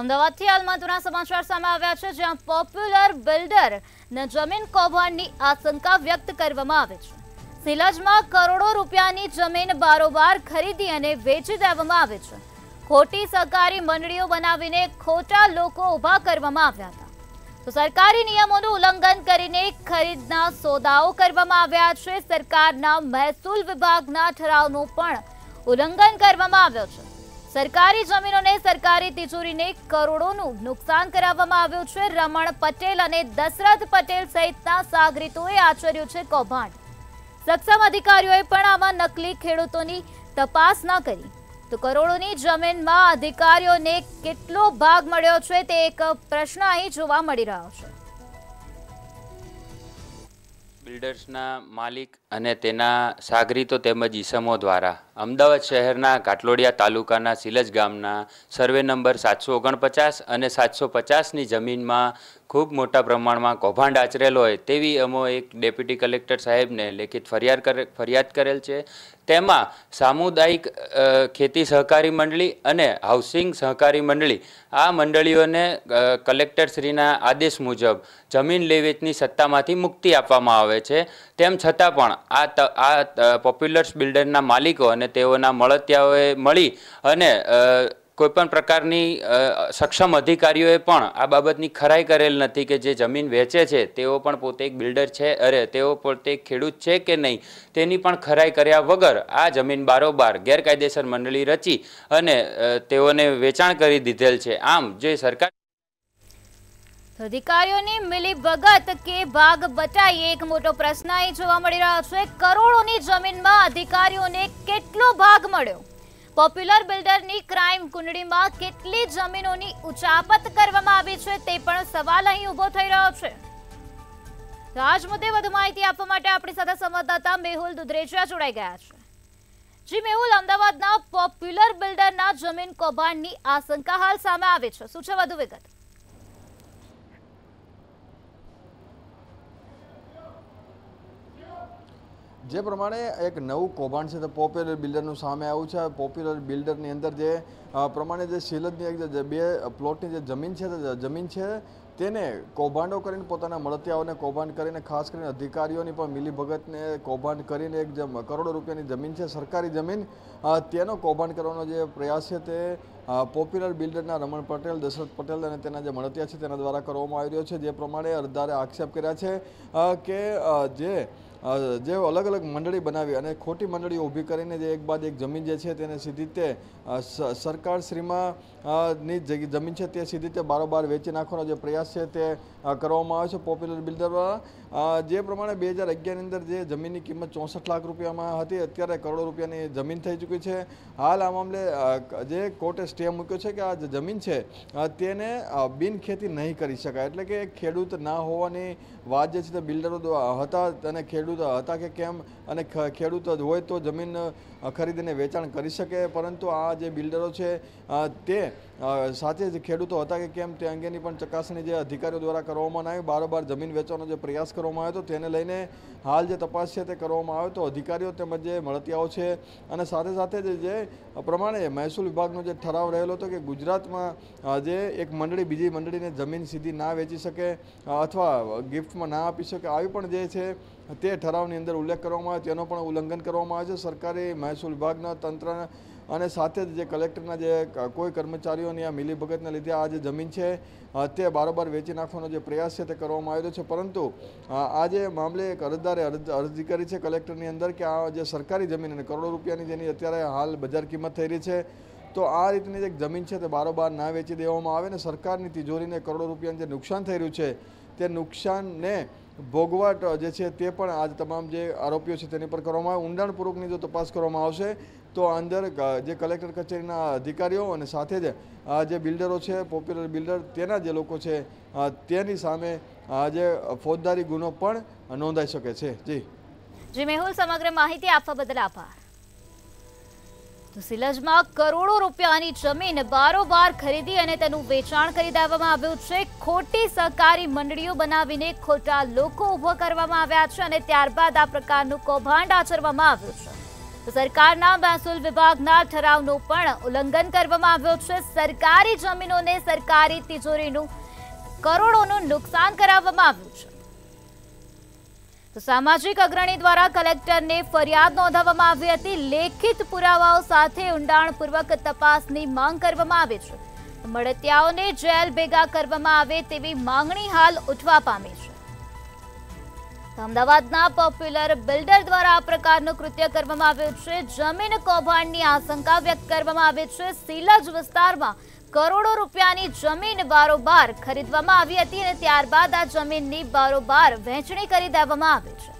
અમદાવાદથી હાલમાં સમાચાર સામે આવ્યા છે જ્યાં પોપ્યુલર બિલ્ડર ને જમીન કૌભાંડની આશંકા વ્યક્ત કરવામાં આવે છે સિલજમાં કરોડો રૂપિયાની જમીન બારોબાર ખરીદી અને વેચી દેવામાં આવે છે ખોટી સહકારી મંડળીઓ બનાવીને ખોટા લોકો ઊભા કરવામાં આવ્યા હતા તો સરકારી નિયમોનું ઉલ્લંઘન કરીને ખરીદના સોદાઓ કરવામાં આવ્યા છે સરકારના મહેસૂલ વિભાગના ઠરાવનું પણ ઉલ્લંઘન કરવામાં આવ્યો છે સરકારી જમીનોને સરકારી તિજોરીને કરોડોનું નુકસાન કરાવવામાં આવ્યું છે રમણ પટેલ અને દશરથ પટેલ સહિતના સાગરીતોએ આચર્યું છે કૌભાંડ સક્ષમ અધિકારીઓએ પણ આમાં નકલી ખેડૂતોની તપાસ ન કરી તો કરોડોની જમીનમાં અધિકારીઓને કેટલો ભાગ મળ્યો છે તે એક પ્રશ્ન અહીં જોવા મળી રહ્યો છે બિલ્ડર્સના માલિક અને તેના સાગરીતો તેમજ ઈસમો દ્વારા અમદાવાદ શહેરના ઘાટલોડિયા તાલુકાના સિલજ ગામના સર્વે નંબર સાતસો ઓગણપચાસ અને સાતસો પચાસની જમીનમાં ખૂબ મોટા પ્રમાણમાં કૌભાંડ આચરેલ હોય તેવી અમો એક ડેપ્યુટી કલેક્ટર સાહેબને લેખિત ફરિયાદ કરે ફરિયાદ કરેલ છે તેમાં સામુદાયિક ખેતી સહકારી મંડળી અને હાઉસિંગ સહકારી મંડળી આ મંડળીઓને કલેક્ટરશ્રીના આદેશ મુજબ જમીન લેવેચની સત્તામાંથી મુક્તિ આપવામાં આવે છે તેમ છતાં પણ આ ત આ પોપ્યુલર્સ બિલ્ડરના માલિકો અને તેઓના મળતિયાઓએ મળી અને કોઈપણ પ્રકારની સક્ષમ અધિકારીઓએ પણ આ બાબતની ખરાઈ કરેલ નથી કે જે જમીન વેચે છે તેઓ પણ પોતે એક બિલ્ડર છે અરે તેઓ પોતે ખેડૂત છે કે નહીં તેની પણ ખરાઈ કર્યા વગર આ જમીન બારોબાર ગેરકાયદેસર મંડળી રચી અને તેઓને વેચાણ કરી દીધેલ છે આમ જે સરકાર અધિકારીઓની મિલી ભગત કે ભાગ બટાઈ એક મોટો પ્રશ્ન એ જોવા મળી રહ્યો છે કરોડોની જમીનમાં અધિકારીઓને કેટલો ભાગ મળ્યો પોપ્યુલર બિલ્ડરની ક્રાઇમ કુંડળીમાં કેટલી જમીનોની ઉચાપત કરવામાં આવી છે તે પણ સવાલ અહીં ઊભો થઈ રહ્યો છે રાજ મુદ્દે વધુ માહિતી આપવા માટે આપણી સાથે સંવાદદાતા મેહુલ દુધરેજા જોડાઈ ગયા છે જી મેહુલ અમદાવાદના પોપ્યુલર બિલ્ડરના જમીન કૌભાંડની આશંકા હાલ સામે આવે છે શું છે વધુ વિગત જે પ્રમાણે એક નવું કૌભાંડ છે તે પોપ્યુલર બિલ્ડરનું સામે આવ્યું છે પોપ્યુલર બિલ્ડરની અંદર જે પ્રમાણે જે શીલદની જે બે પ્લોટની જે જમીન છે તે જમીન છે તેને કૌભાંડો કરીને પોતાના મળતિયાઓને કૌભાંડ કરીને ખાસ કરીને અધિકારીઓની પણ મિલીભગતને કૌભાંડ કરીને એક જે કરોડો રૂપિયાની જમીન છે સરકારી જમીન તેનો કૌભાંડ કરવાનો જે પ્રયાસ છે તે પોપ્યુલર બિલ્ડરના રમણ પટેલ દશરથ પટેલ અને તેના જે મળતિયા છે તેના દ્વારા કરવામાં આવી રહ્યો છે જે પ્રમાણે અરજદારે આક્ષેપ કર્યા છે કે જે જે અલગ અલગ મંડળી બનાવી અને ખોટી મંડળીઓ ઊભી કરીને જે એક બાદ એક જમીન જે છે તેને સીધી રીતે સરકારશ્રીમાં જમીન છે તે સીધી રીતે બારોબાર વેચી નાખવાનો જે પ્રયાસ છે તે કરવામાં આવે છે પોપ્યુલર બિલ્ડર દ્વારા જે પ્રમાણે બે હજાર અગિયારની અંદર જે જમીનની કિંમત ચોસઠ લાખ રૂપિયામાં હતી અત્યારે કરોડો રૂપિયાની જમીન થઈ ચૂકી છે હાલ આ મામલે જે કોર્ટે સ્ટે મૂક્યો છે કે આ જમીન છે તેને બિનખેતી નહીં કરી શકાય એટલે કે ખેડૂત ના હોવાની વાત જે છે તે બિલ્ડરો હતા અને ખેડૂત ખેડૂત હતા કે કેમ અને ખેડૂત હોય તો જમીન ખરીદીને વેચાણ કરી શકે પરંતુ આ જે બિલ્ડરો છે તે સાથે જ ખેડૂતો હતા કે કેમ તે અંગેની પણ ચકાસણી જે અધિકારીઓ દ્વારા કરવામાં આવી બારોબાર જમીન વેચવાનો જે પ્રયાસ કરવામાં આવ્યો હતો તેને લઈને હાલ જે તપાસ છે તે કરવામાં આવ્યો તો અધિકારીઓ તેમજ જે મળતિયાઓ છે અને સાથે સાથે જે પ્રમાણે મહેસૂલ વિભાગનો જે ઠરાવ રહેલો હતો કે ગુજરાતમાં જે એક મંડળી બીજી મંડળીને જમીન સીધી ના વેચી શકે અથવા ગિફ્ટમાં ના આપી શકે આવી પણ જે છે તે ઠરાવની અંદર ઉલ્લેખ કરવામાં આવે તેનો પણ ઉલ્લંઘન કરવામાં આવે છે સરકારી મહેસૂલ વિભાગના તંત્ર અને સાથે જ જે કલેક્ટરના જે કોઈ કર્મચારીઓની આ મિલીભગતને લીધે આ જે જમીન છે તે બારોબાર વેચી નાખવાનો જે પ્રયાસ છે તે કરવામાં આવેલો છે પરંતુ આ જે મામલે એક અરજદારે અરજી કરી છે કલેક્ટરની અંદર કે આ જે સરકારી જમીન અને કરોડો રૂપિયાની જેની અત્યારે હાલ બજાર કિંમત થઈ રહી છે તો આ રીતની જે જમીન છે તે બારોબાર ના વેચી દેવામાં આવે ને સરકારની તિજોરીને કરોડો રૂપિયાનું જે નુકસાન થઈ રહ્યું છે તે નુકસાનને ભોગવટ જે છે તે પણ આજ તમામ જે આરોપીઓ છે તેની પર કરવામાં આવે ઊંડાણપૂર્વકની જો તપાસ કરવામાં આવશે તો અંદર જે કલેક્ટર કચેરીના અધિકારીઓ અને સાથે જ જે બિલ્ડરો છે પોપ્યુલર બિલ્ડર તેના જે લોકો છે તેની સામે આજે ફોજદારી ગુનો પણ નોંધાઈ શકે છે જી જી મેહુલ સમગ્ર માહિતી આપવા બદલ આભાર સિલજમાં કરોડો રૂપિયાની જમીન બારોબાર ખરીદી અને તેનું વેચાણ કરી દેવામાં આવ્યું છે ખોટી સહકારી મંડળીઓ બનાવીને ખોટા લોકો ઉભો કરવામાં આવ્યા છે અને ત્યારબાદ આ પ્રકારનું કૌભાંડ આચરવામાં આવ્યું છે સરકારના મહેસૂલ વિભાગના ઠરાવનું પણ ઉલ્લંઘન કરવામાં આવ્યું છે સરકારી જમીનોને સરકારી તિજોરીનું કરોડોનું નુકસાન કરાવવામાં આવ્યું છે સામાજિક અગ્રણી દ્વારા કલેક્ટરને ફરિયાદ નોંધાવવામાં આવી હતી લેખિત પુરાવાઓ સાથે ઊંડાણપૂર્વક તપાસની માંગ કરવામાં આવે છે મળતિયાઓને જેલ ભેગા કરવામાં આવે તેવી માંગણી હાલ ઉઠવા પામી છે અમદાવાદના પોપ્યુલર બિલ્ડર દ્વારા આ પ્રકારનું કૃત્ય કરવામાં આવ્યું છે જમીન કૌભાંડની આશંકા વ્યક્ત કરવામાં આવી છે સિલજ વિસ્તારમાં કરોડો રૂપિયાની જમીન બારોબાર ખરીદવામાં આવી હતી અને ત્યારબાદ આ જમીનની બારોબાર વહેંચણી કરી દેવામાં આવી છે